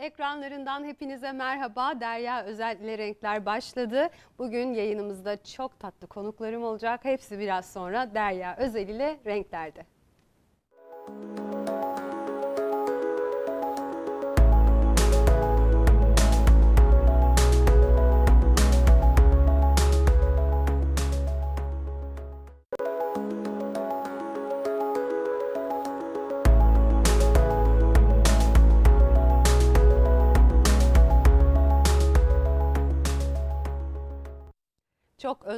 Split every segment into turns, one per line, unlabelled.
ekranlarından hepinize merhaba. Derya Özel Renkler başladı. Bugün yayınımızda çok tatlı konuklarım olacak. Hepsi biraz sonra Derya Özel ile Renkler'de.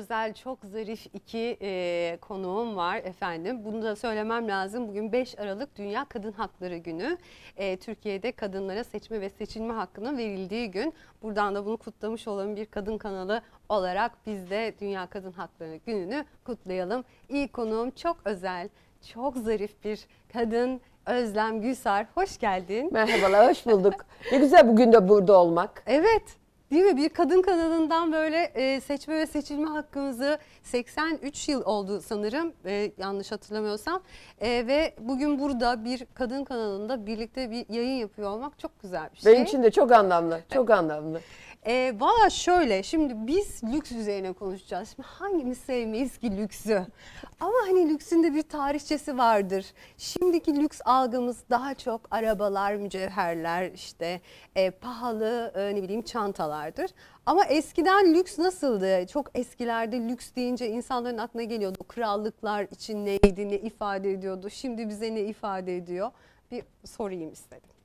özel, çok zarif iki e, konuğum var efendim. Bunu da söylemem lazım. Bugün 5 Aralık Dünya Kadın Hakları Günü. E, Türkiye'de kadınlara seçme ve seçilme hakkının verildiği gün. Buradan da bunu kutlamış olan bir kadın kanalı olarak biz de Dünya Kadın Hakları Günü'nü kutlayalım. İyi konuğum çok özel, çok zarif bir kadın Özlem Gülsar. Hoş geldin. Merhabalar, hoş bulduk. ne güzel bugün de burada olmak. Evet. Değil mi? Bir kadın kanalından böyle e, seçme ve seçilme hakkımızı 83 yıl oldu sanırım e, yanlış hatırlamıyorsam. E, ve bugün burada bir kadın kanalında birlikte bir yayın yapıyor olmak çok güzel bir şey. Benim için de çok anlamlı, çok anlamlı. E, Valla şöyle şimdi biz lüks üzerine konuşacağız. Şimdi hangimiz sevmeyiz ki lüksü? Ama hani lüksün de bir tarihçesi vardır. Şimdiki lüks algımız daha çok arabalar, mücevherler işte e, pahalı e, ne bileyim çantalardır. Ama eskiden lüks nasıldı? Çok eskilerde lüks deyince insanların aklına geliyordu. Krallıklar için neydi, ne ifade ediyordu? Şimdi bize ne ifade ediyor? Bir sorayım istedim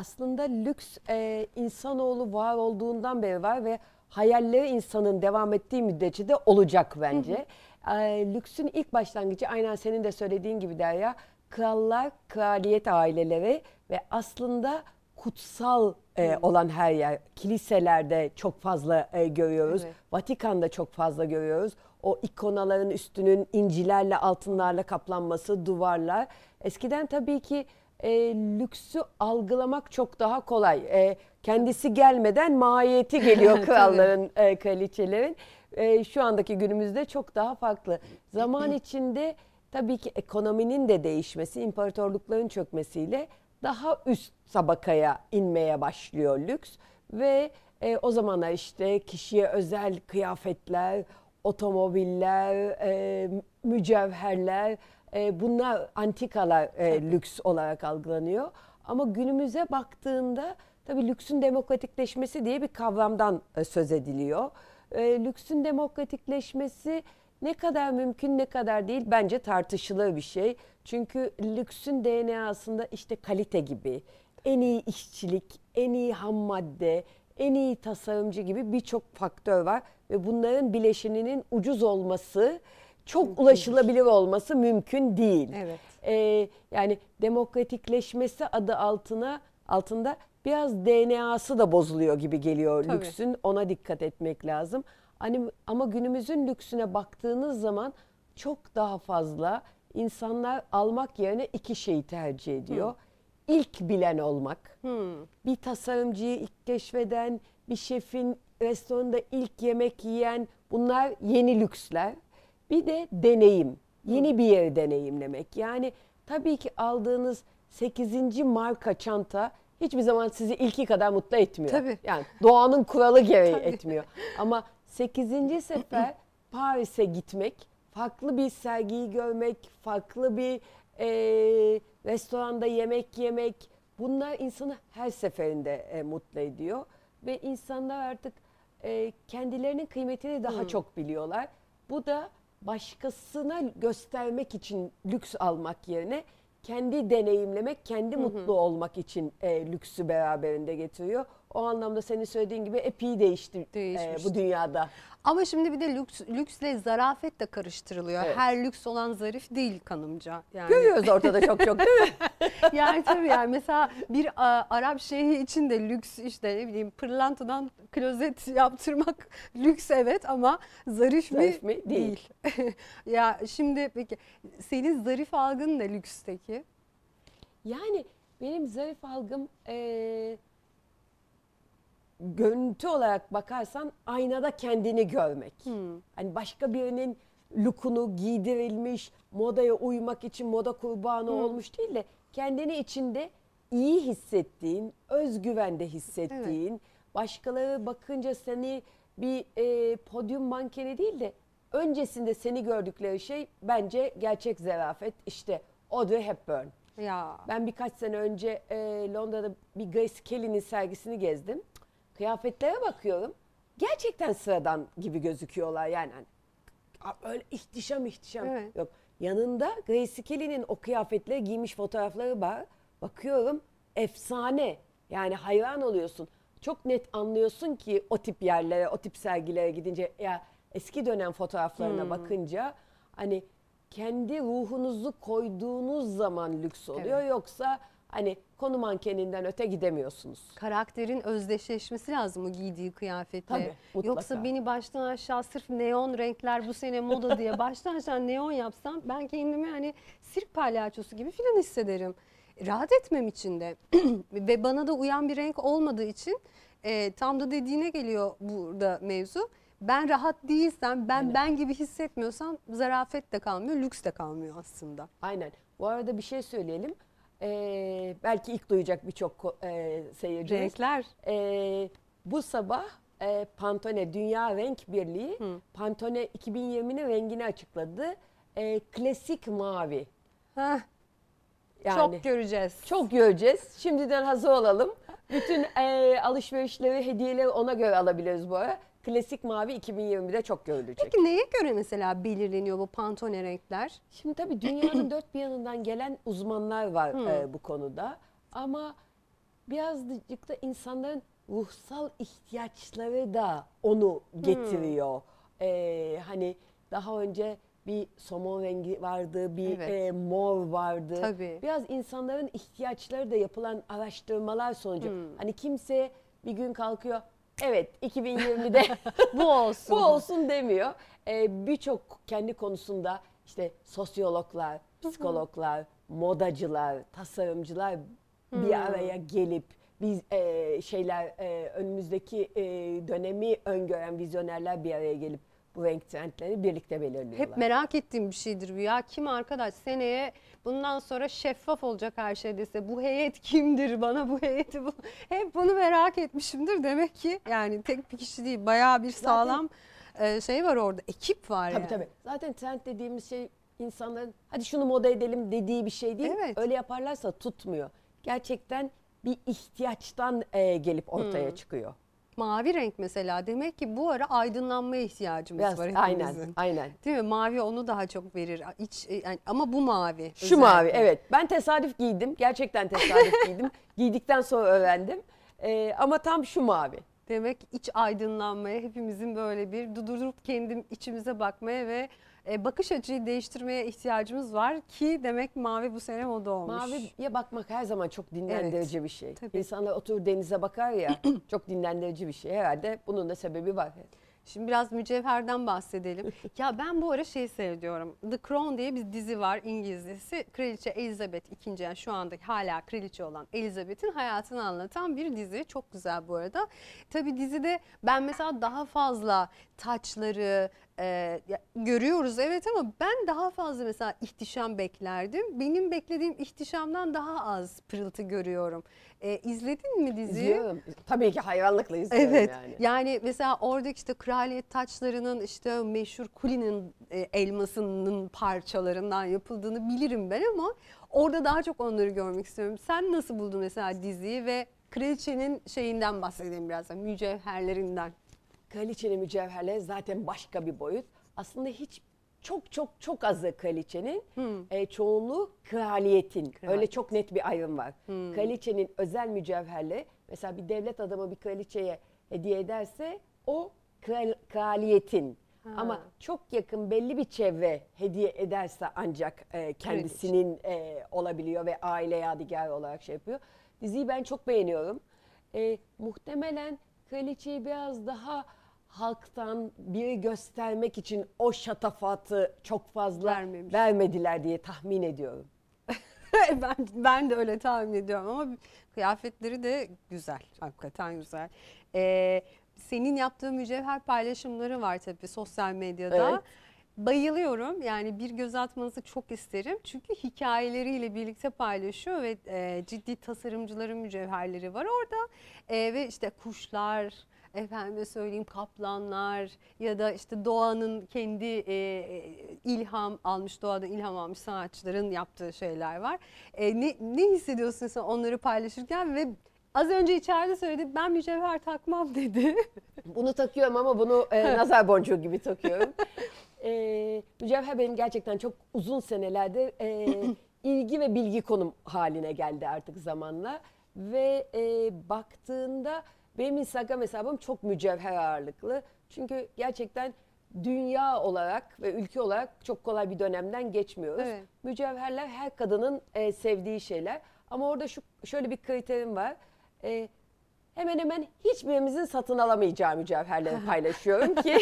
aslında lüks e, insanoğlu var olduğundan beri var ve hayalleri insanın
devam ettiği müddetçe de olacak bence. E, lüksün ilk başlangıcı aynen senin de söylediğin gibi Derya, krallar, kraliyet aileleri ve aslında kutsal e, olan her yer. Kiliselerde çok fazla e, görüyoruz. Evet. Vatikan'da çok fazla görüyoruz. O ikonaların üstünün incilerle, altınlarla kaplanması, duvarlar. Eskiden tabii ki e, lüksü algılamak çok daha kolay. E, kendisi gelmeden mahiyeti geliyor kralların, e, kraliçelerin. E, şu andaki günümüzde çok daha farklı. Zaman içinde tabii ki ekonominin de değişmesi, imparatorlukların çökmesiyle daha üst sabakaya inmeye başlıyor lüks ve e, o zamanlar işte kişiye özel kıyafetler, otomobiller, e, mücevherler e, bunlar antikalar e, lüks olarak algılanıyor. Ama günümüze baktığında tabii lüksün demokratikleşmesi diye bir kavramdan e, söz ediliyor. E, lüksün demokratikleşmesi ne kadar mümkün ne kadar değil bence tartışılır bir şey. Çünkü lüksün DNA'sında işte kalite gibi, en iyi işçilik, en iyi ham madde, en iyi tasarımcı gibi birçok faktör var ve bunların bileşeninin ucuz olması çok Mümkündür. ulaşılabilir olması mümkün değil. Evet. Ee, yani demokratikleşmesi adı altına altında biraz DNA'sı da bozuluyor gibi geliyor Tabii. lüksün. Ona dikkat etmek lazım. Hani ama günümüzün lüksüne baktığınız zaman çok daha fazla insanlar almak yerine iki şeyi tercih ediyor. Hı. İlk bilen olmak. Hı. Bir tasarımcıyı ilk keşfeden, bir şefin restoranda ilk yemek yiyen bunlar yeni lüksler. Bir de deneyim. Yeni bir yeri deneyimlemek. Yani tabii ki aldığınız 8. marka çanta hiçbir zaman sizi ilki kadar mutlu etmiyor. Tabii. Yani doğanın kuralı gereği tabii. etmiyor. Ama 8. sefer Paris'e gitmek, farklı bir sergiyi görmek, farklı bir e, restoranda yemek yemek bunlar insanı her seferinde e, mutlu ediyor. Ve insanlar artık e, kendilerinin kıymetini daha hmm. çok biliyorlar. Bu da başkasına göstermek için lüks almak yerine kendi deneyimlemek, kendi mutlu olmak için e, lüksü
beraberinde getiriyor o anlamda senin söylediğin gibi epey değişti e, bu dünyada. Ama şimdi bir de lüks, lüksle zarafet de karıştırılıyor. Evet. Her lüks olan zarif değil kanımca. Yani. Görüyoruz ortada çok çok değil mi? yani tabii yani mesela bir a, Arap şeyhi için de lüks işte ne bileyim pırlantadan klozet yaptırmak lüks evet ama zarif, zarif mi? mi? Değil. ya şimdi peki senin zarif algın ne lüksteki? Yani benim zarif algım...
Ee görüntü olarak bakarsan aynada kendini görmek. Hmm. Hani başka birinin lukunu giydirilmiş, modaya uymak için moda kurbanı hmm. olmuş değil de kendini içinde iyi hissettiğin, özgüvende hissettiğin, evet. başkaları bakınca seni bir e, podyum mankeni değil de öncesinde seni gördükleri şey bence gerçek zarafet. İşte Audrey Hepburn. Ya. Ben birkaç sene önce e, Londra'da bir Grace Kelly'nin sergisini gezdim kıyafetlere bakıyorum. Gerçekten sıradan gibi gözüküyorlar yani. Hani, öyle ihtişam ihtişam Evet. yok. Yanında Gracie Kelly'nin o kıyafetleri giymiş fotoğrafları var. Bakıyorum efsane. Yani hayran oluyorsun. Çok net anlıyorsun ki o tip yerlere, o tip sergilere gidince ya eski dönem fotoğraflarına hmm. bakınca hani kendi ruhunuzu
koyduğunuz zaman lüks oluyor. Yoksa Hani konu mankeninden öte gidemiyorsunuz. Karakterin özdeşleşmesi lazım mı giydiği kıyafete? Tabii, mutlaka. Yoksa beni baştan aşağı sırf neon renkler bu sene moda diye baştan aşağı neon yapsam ben kendimi hani sirk palyaçosu gibi filan hissederim. Rahat etmem için de ve bana da uyan bir renk olmadığı için e, tam da dediğine geliyor burada mevzu. Ben rahat değilsem, ben Aynen. ben gibi hissetmiyorsam zarafet de kalmıyor, lüks de kalmıyor aslında. Aynen. Bu arada bir şey söyleyelim. Ee, belki ilk duyacak birçok e,
seyircimiz. Renkler. Ee, bu sabah e, Pantone Dünya Renk Birliği Hı. Pantone 2020'nin rengini açıkladı. E, klasik mavi. Yani, çok göreceğiz. Çok göreceğiz. Şimdiden hazır olalım. Bütün e, alışverişleri, hediyeleri ona göre alabiliriz bu ara klasik mavi 2020'de çok görülecek. Peki neye
göre mesela belirleniyor bu pantone renkler? Şimdi tabii dünyanın dört bir yanından gelen uzmanlar var hmm. e,
bu konuda. Ama birazcık da insanların ruhsal ihtiyaçları da onu hmm. getiriyor. Hmm. E, hani daha önce bir somon rengi vardı, bir evet. e, mor vardı. Tabii. Biraz insanların ihtiyaçları da yapılan araştırmalar sonucu. Hmm. Hani kimse bir gün kalkıyor evet 2020'de bu olsun. bu olsun demiyor. Ee, Birçok kendi konusunda işte sosyologlar, psikologlar, modacılar, tasarımcılar bir hmm. araya gelip biz e, şeyler e, önümüzdeki e, dönemi öngören vizyonerler bir araya gelip bu renk trendlerini birlikte belirliyorlar. Hep
merak ettiğim bir şeydir bu ya. Kim arkadaş seneye Bundan sonra şeffaf olacak her şey dese bu heyet kimdir bana bu heyeti bu. Hep bunu merak etmişimdir demek ki yani tek bir kişi değil bayağı bir sağlam Zaten, şey var orada ekip var tabii yani. Tabii
Zaten trend dediğimiz şey insanların hadi şunu moda edelim dediği bir şey değil. Evet. Öyle yaparlarsa tutmuyor. Gerçekten bir ihtiyaçtan
e, gelip ortaya hmm. çıkıyor mavi renk mesela demek ki bu ara aydınlanma ihtiyacımız Biraz, var hepimizin. Aynen, aynen. Değil mi? Mavi onu daha çok verir. İç, e, yani, ama bu mavi. Şu özellikle. mavi evet. Ben tesadüf giydim. Gerçekten tesadüf giydim. Giydikten sonra öğrendim. Ee, ama tam şu mavi. Demek iç aydınlanmaya hepimizin böyle bir durdurup kendim içimize bakmaya ve e, bakış açıyı değiştirmeye ihtiyacımız var ki demek mavi bu sene moda olmuş. Maviye
bakmak her zaman çok dinlendirici evet, bir şey. Tabii.
İnsanlar oturur denize bakar ya çok dinlendirici bir şey. Herhalde bunun da sebebi var. Şimdi biraz mücevherden bahsedelim. ya ben bu ara şey seviyorum. The Crown diye bir dizi var İngiliz dizisi. Kraliçe Elizabeth II yani şu anda hala kraliçe olan Elizabeth'in hayatını anlatan bir dizi. Çok güzel bu arada. Tabii dizide ben mesela daha fazla taçları, e, görüyoruz evet ama ben daha fazla mesela ihtişam beklerdim. Benim beklediğim ihtişamdan daha az pırıltı görüyorum. E, izledin mi diziyi? İzliyorum. Tabii ki hayranlıkla izliyorum evet. yani. Yani mesela oradaki işte kraliyet taçlarının işte meşhur kulinin e, elmasının parçalarından yapıldığını bilirim ben ama orada daha çok onları görmek istiyorum. Sen nasıl buldun mesela diziyi ve kraliçenin şeyinden bahsedelim biraz mücevherlerinden. Kraliçenin mücevherleri
zaten başka bir boyut. Aslında hiç çok çok çok azı kraliçenin hmm. e, çoğunluğu kraliyetin. Kral. Öyle çok net bir ayrım var. Hmm. Kraliçenin özel mücevherle mesela bir devlet adamı bir kraliçeye hediye ederse o kral, kraliyetin. Ha. Ama çok yakın belli bir çevre hediye ederse ancak e, kendisinin e, olabiliyor ve aile yadigarı olarak şey yapıyor. Diziyi ben çok beğeniyorum. E, muhtemelen kraliçeyi biraz daha halktan biri göstermek için o şatafatı çok fazla Vermemiş. vermediler diye tahmin ediyorum.
ben, ben de öyle tahmin ediyorum ama kıyafetleri de güzel. Hakikaten güzel. Ee, senin yaptığın mücevher paylaşımları var tabii sosyal medyada. Evet. Bayılıyorum yani bir göz atmanızı çok isterim çünkü hikayeleriyle birlikte paylaşıyor ve e, ciddi tasarımcıların mücevherleri var orada e, ve işte kuşlar, efendime söyleyeyim kaplanlar ya da işte doğanın kendi e, e, ilham almış doğada ilham almış sanatçıların yaptığı şeyler var. E, ne, ne hissediyorsun sen onları paylaşırken ve Az önce içeride söyledi ben mücevher takmam dedi. bunu takıyorum ama bunu e, nazar
boncuğu gibi takıyorum. e, mücevher benim gerçekten çok uzun senelerde e, ilgi ve bilgi konum haline geldi artık zamanla. Ve e, baktığında benim Instagram hesabım çok mücevher ağırlıklı. Çünkü gerçekten dünya olarak ve ülke olarak çok kolay bir dönemden geçmiyoruz. Evet. Mücevherler her kadının e, sevdiği şeyler. Ama orada şu şöyle bir kriterim var. E, hemen hemen hiçbirimizin satın alamayacağı mücevherleri paylaşıyorum ki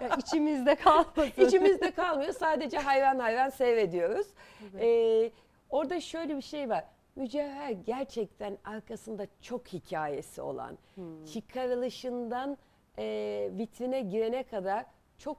yani içimizde kalmasın. İçimizde kalmıyor. Sadece hayvan hayvan seyrediyoruz. Evet. E, orada şöyle bir şey var. Mücevher gerçekten arkasında çok hikayesi olan, hmm. çıkarılışından e, vitrine girene kadar çok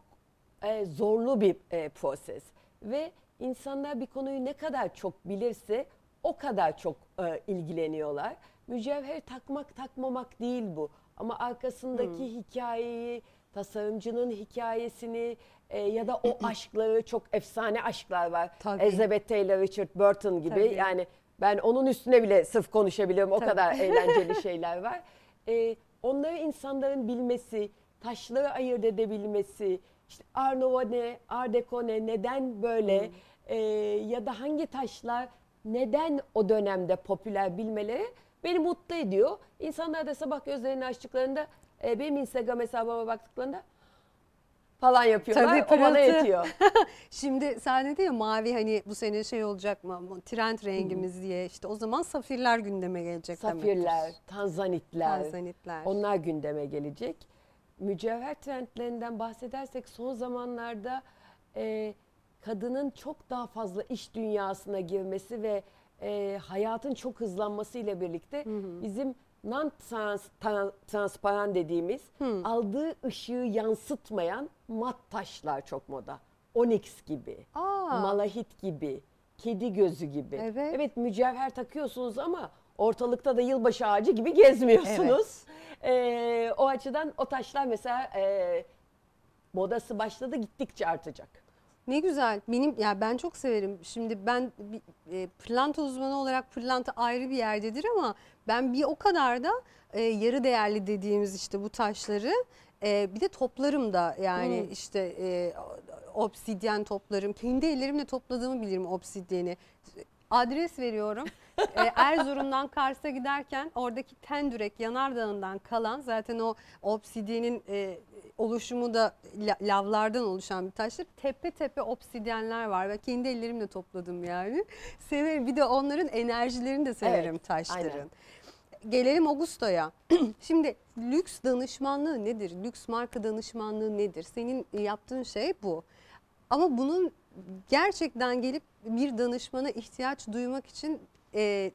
e, zorlu bir e, proses. Ve insanlar bir konuyu ne kadar çok bilirse o kadar çok e, ilgileniyorlar. Mücevher takmak takmamak değil bu. Ama arkasındaki hmm. hikayeyi, tasarımcının hikayesini e, ya da o aşkları çok efsane aşklar var. Tabii. Elizabeth Taylor, Richard Burton gibi Tabii. yani ben onun üstüne bile sırf konuşabiliyorum. O Tabii. kadar eğlenceli şeyler var. Ee, onları insanların bilmesi, taşları ayırt edebilmesi, işte Art ne, Art ne, neden böyle hmm. e, ya da hangi taşlar neden o dönemde popüler bilmeleri beni mutlu ediyor. İnsanlar da sabah gözlerini açtıklarında, e, benim Instagram hesabıma baktıklarında
falan yapıyorlar. Tabii o bana yetiyor. Şimdi sahnede ya mavi hani bu sene şey olacak mı trend rengimiz diye işte o zaman safirler gündeme gelecek Safirler, demektir. tanzanitler, tanzanitler onlar gündeme gelecek. Mücevher
trendlerinden bahsedersek son zamanlarda e, kadının çok daha fazla iş dünyasına girmesi ve e, hayatın çok hızlanması ile birlikte hı hı. bizim non trans, transparan dediğimiz hmm. aldığı ışığı yansıtmayan mat taşlar çok moda. Onyx gibi, Aa. malahit gibi, kedi gözü gibi. Evet. evet mücevher takıyorsunuz ama ortalıkta da yılbaşı
ağacı gibi gezmiyorsunuz.
Evet. Ee, o açıdan o taşlar mesela e,
modası başladı gittikçe artacak. Ne güzel. Benim ya yani ben çok severim. Şimdi ben e, pırlanta uzmanı olarak pırlanta ayrı bir yerdedir ama ben bir o kadar da e, yarı değerli dediğimiz işte bu taşları e, bir de toplarım da yani hmm. işte e, obsidyen toplarım. Kendi ellerimle topladığımı bilirim obsidyeni. Adres veriyorum. e, Erzurum'dan Kars'a giderken oradaki Tendürek Yanardağı'ndan kalan zaten o obsidyenin e, oluşumu da lavlardan oluşan bir taştır. Tepe tepe obsidyenler var ve kendi ellerimle topladım yani. Severim. Bir de onların enerjilerini de severim evet, taşların. Aynen. Gelelim Augusto'ya. Şimdi lüks danışmanlığı nedir? Lüks marka danışmanlığı nedir? Senin yaptığın şey bu. Ama bunun gerçekten gelip bir danışmana ihtiyaç duymak için e,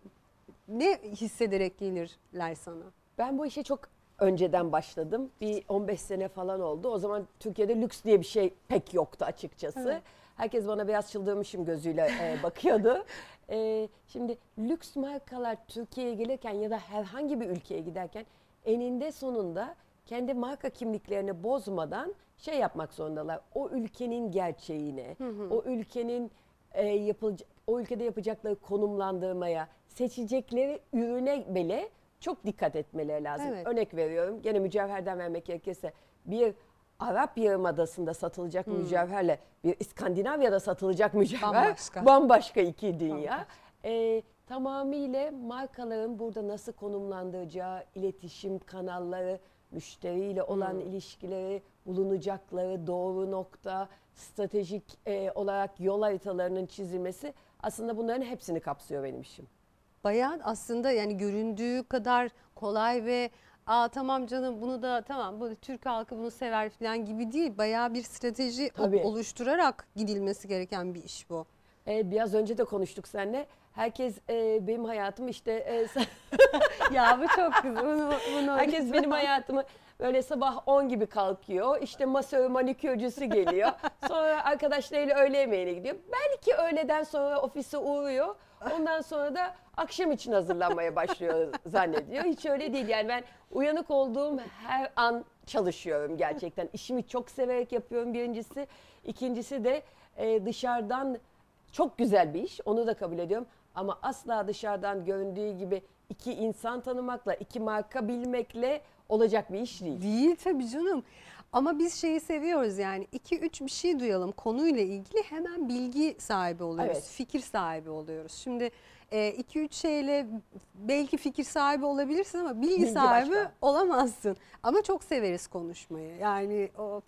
ne hissederek gelirler sana? Ben bu işe çok önceden başladım. Bir 15 sene falan oldu.
O zaman Türkiye'de lüks diye bir şey pek yoktu açıkçası. Evet. Herkes bana beyaz çıldırmışım gözüyle e, bakıyordu. e, şimdi lüks markalar Türkiye'ye gelirken ya da herhangi bir ülkeye giderken eninde sonunda kendi marka kimliklerini bozmadan şey yapmak zorundalar. O ülkenin gerçeğine, hı hı. o ülkenin e, yapılacak, o ülkede yapacakları konumlandırmaya, seçecekleri ürüne bile çok dikkat etmeleri lazım. Evet. Örnek veriyorum gene mücevherden vermek gerekirse bir Arap Yarımadası'nda satılacak hmm. mücevherle bir İskandinavya'da satılacak mücevher bambaşka, bambaşka iki dünya. Bambaşka. Ee, tamamıyla markaların burada nasıl konumlandıracağı, iletişim kanalları, müşteriyle olan hmm. ilişkileri, bulunacakları, doğru nokta, stratejik e, olarak yol haritalarının çizilmesi aslında bunların hepsini kapsıyor benim işim
bayağı aslında yani göründüğü kadar kolay ve aa tamam canım bunu da tamam bu Türk halkı bunu sever falan gibi değil. Bayağı bir strateji Tabii. oluşturarak gidilmesi gereken bir iş bu. Evet biraz önce de konuştuk seninle. Herkes e, benim hayatımı işte e,
ya bu çok güzel. Bunu, bunu Herkes benim hayatımı böyle sabah 10 gibi kalkıyor. İşte masör manikürcüsü geliyor. Sonra arkadaşlarıyla öğle yemeğine gidiyor. Belki öğleden sonra ofise uğruyor. Ondan sonra da akşam için hazırlanmaya başlıyor zannediyor. Hiç öyle değil. Yani ben uyanık olduğum her an çalışıyorum gerçekten. İşimi çok severek yapıyorum birincisi. İkincisi de e, dışarıdan çok güzel bir iş. Onu da kabul ediyorum. Ama asla dışarıdan göründüğü gibi iki insan
tanımakla, iki marka bilmekle olacak bir iş değil. Değil tabii canım. Ama biz şeyi seviyoruz yani 2-3 bir şey duyalım konuyla ilgili hemen bilgi sahibi oluyoruz, evet. fikir sahibi oluyoruz. Şimdi 2-3 e, şeyle belki fikir sahibi olabilirsin ama bilgi, bilgi sahibi başka. olamazsın. Ama çok severiz konuşmayı yani o...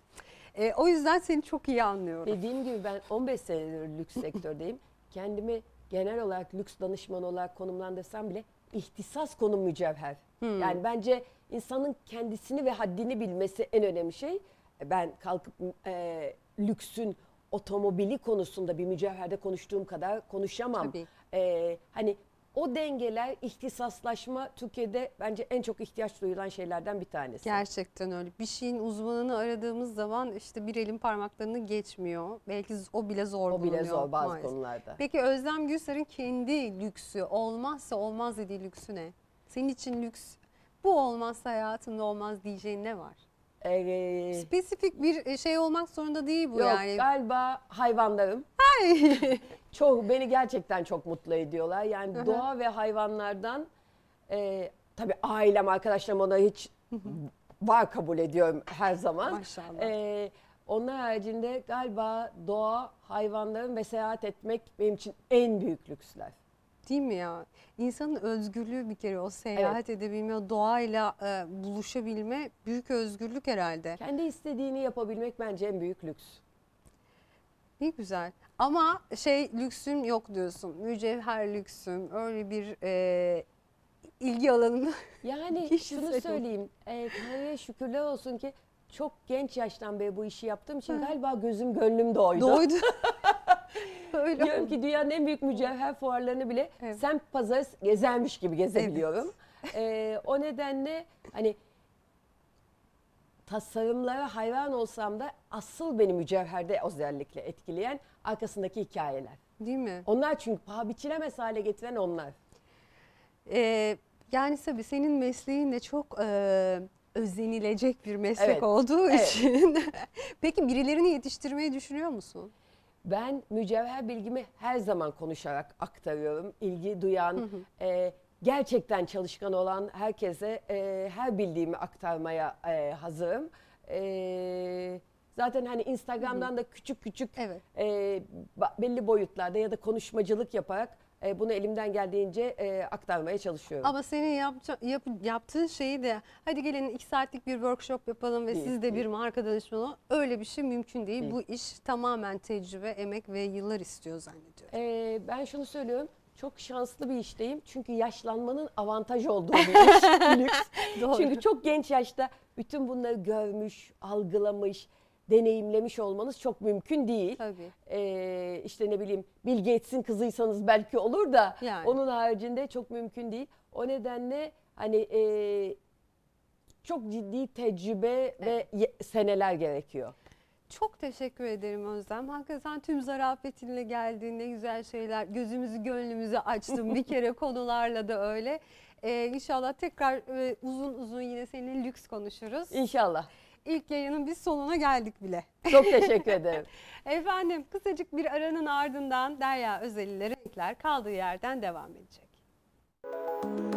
E, o yüzden seni çok iyi anlıyorum. Dediğim gibi ben 15 senedir lüks sektördeyim.
Kendimi genel olarak lüks danışman olarak konumlandırsam bile ihtisas konu mücevher. Hmm. Yani bence insanın kendisini ve haddini bilmesi en önemli şey. E, ben kalkıp e, lüksün otomobili konusunda bir mücevherde konuştuğum kadar konuşamam. Tabii. E, hani o dengeler, ihtisaslaşma Türkiye'de
bence en çok ihtiyaç duyulan şeylerden bir tanesi. Gerçekten öyle. Bir şeyin uzmanını aradığımız zaman işte bir elin parmaklarını geçmiyor. Belki o bile zor O bile zor bazı maalesef.
konularda. Peki
Özlem Gülser'in kendi lüksü olmazsa olmaz dediği lüksü ne? Senin için lüks bu olmazsa hayatında olmaz diyeceğin ne var?
Ee,
Spesifik bir e, şey olmak zorunda değil bu Yok, yani. galiba hayvanlarım.
Ay. çok beni gerçekten çok mutlu ediyorlar. Yani Aha. doğa ve hayvanlardan e, tabii ailem, arkadaşlarım ona hiç var kabul ediyorum her zaman. Maşallah. E, onlar haricinde galiba doğa, hayvanların ve seyahat etmek benim için en büyük lüksler.
Değil mi ya? İnsanın özgürlüğü bir kere o seyahat evet. edebilme, doğayla e, buluşabilme büyük özgürlük herhalde. Kendi istediğini yapabilmek bence en büyük lüks. Ne güzel. Ama şey lüksüm yok diyorsun. Mücevher lüksüm. Öyle bir e, ilgi alanım. Yani şunu söyleyeyim. E, Tanrı'ya şükürler olsun ki çok genç yaştan
beri bu işi yaptığım için galiba gözüm gönlüm doydu. Doydu. Öyle Diyorum oldu. ki dünyanın en büyük mücevher fuarlarını bile evet. sen pazarı gezermiş gibi gezebiliyorum. Evet. ee, o nedenle hani tasarımlara hayran olsam da asıl beni mücevherde özellikle etkileyen arkasındaki hikayeler. Değil
mi? Onlar çünkü paha biçilemez hale getiren onlar. Ee, yani tabii senin mesleğin de çok e, özenilecek bir meslek evet. olduğu evet. için. Peki birilerini yetiştirmeyi düşünüyor musun? Ben mücevher bilgimi her
zaman konuşarak aktarıyorum. İlgi duyan, hı hı. E, gerçekten çalışkan olan herkese e, her bildiğimi aktarmaya e, hazırım. E, zaten hani Instagram'dan da küçük küçük Evet. e, belli boyutlarda ya da konuşmacılık yaparak e, bunu elimden geldiğince e, aktarmaya çalışıyorum. Ama
senin yapça- yap- yaptığın şeyi de hadi gelin iki saatlik bir workshop yapalım ve siz de bir marka danışmanı öyle bir şey mümkün değil. Bu iş tamamen tecrübe, emek ve yıllar istiyor zannediyorum. E, ben şunu söylüyorum çok şanslı bir işteyim. Çünkü yaşlanmanın avantaj olduğu bir
iş. lüks. Doğru. Çünkü çok genç yaşta bütün bunları görmüş, algılamış, deneyimlemiş olmanız çok mümkün değil. Tabii. Ee, işte ne bileyim Bill Gates'in kızıysanız belki olur da yani. onun haricinde çok mümkün değil. O nedenle hani e, çok ciddi tecrübe evet. ve seneler gerekiyor.
Çok teşekkür ederim Özlem. Hakikaten tüm zarafetinle geldiğinde güzel şeyler. Gözümüzü gönlümüzü açtın bir kere konularla da öyle. Ee, inşallah tekrar e, uzun uzun yine seninle lüks konuşuruz. İnşallah. İlk yayının biz sonuna geldik bile. Çok teşekkür ederim. Efendim kısacık bir aranın ardından Derya Özel'in kaldığı yerden devam edecek. Müzik